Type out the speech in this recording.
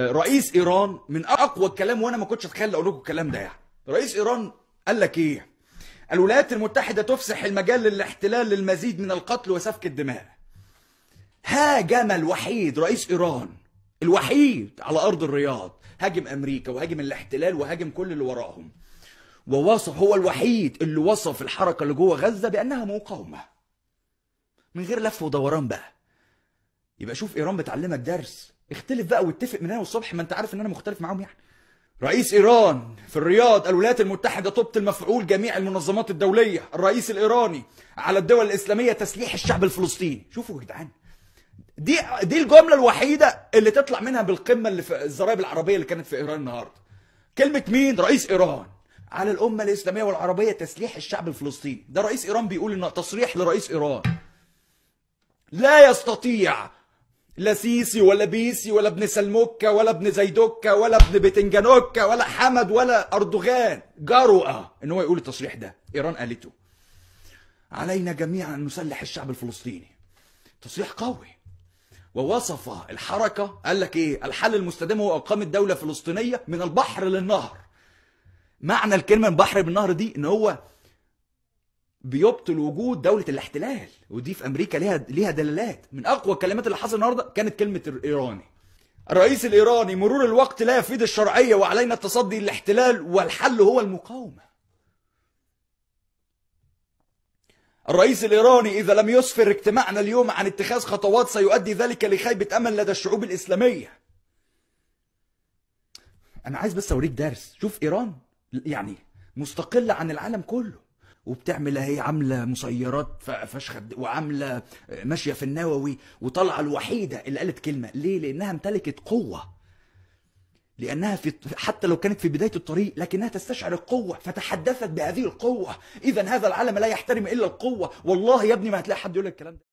رئيس ايران من اقوى الكلام وانا ما كنتش اتخيل اقول لكم الكلام ده يعني رئيس ايران قال لك ايه الولايات المتحده تفسح المجال للاحتلال للمزيد من القتل وسفك الدماء هاجم الوحيد رئيس ايران الوحيد على ارض الرياض هاجم امريكا وهاجم الاحتلال وهاجم كل اللي وراهم ووصف هو الوحيد اللي وصف الحركه اللي جوه غزه بانها مقاومه من غير لف ودوران بقى يبقى شوف ايران بتعلمك درس اختلف بقى واتفق من انا والصبح ما انت عارف ان انا مختلف معاهم يعني رئيس ايران في الرياض الولايات المتحده طبت المفعول جميع المنظمات الدوليه الرئيس الايراني على الدول الاسلاميه تسليح الشعب الفلسطيني شوفوا يا جدعان دي دي الجمله الوحيده اللي تطلع منها بالقمه اللي في الزرايب العربيه اللي كانت في ايران النهارده كلمه مين رئيس ايران على الامه الاسلاميه والعربيه تسليح الشعب الفلسطيني ده رئيس ايران بيقول ان تصريح لرئيس ايران لا يستطيع لا سيسي ولا بيسي ولا ابن سلموكة ولا ابن زيدوكة ولا ابن بتنجانوكة ولا حمد ولا أردوغان جرؤة آه، إن هو يقول التصريح ده إيران قالته علينا جميعا أن نسلح الشعب الفلسطيني تصريح قوي ووصف الحركة قال لك إيه الحل المستدام هو إقامة دولة فلسطينية من البحر للنهر معنى الكلمة من بحر بالنهر دي إن هو بيبطل وجود دوله الاحتلال ودي في امريكا ليها ليها دلالات من اقوى الكلمات اللي حصل النهارده كانت كلمه الايراني الرئيس الايراني مرور الوقت لا يفيد الشرعيه وعلينا التصدي للاحتلال والحل هو المقاومه الرئيس الايراني اذا لم يسفر اجتماعنا اليوم عن اتخاذ خطوات سيؤدي ذلك لخيبه امل لدى الشعوب الاسلاميه انا عايز بس اوريك درس شوف ايران يعني مستقله عن العالم كله وبتعمل اهي عامله مسيرات فشخ وعامله ماشيه في النووي وطالعه الوحيده اللي قالت كلمه ليه لانها امتلكت قوه لانها في حتى لو كانت في بدايه الطريق لكنها تستشعر القوه فتحدثت بهذه القوه اذا هذا العالم لا يحترم الا القوه والله يا ابني ما هتلاقي حد يقول الكلام ده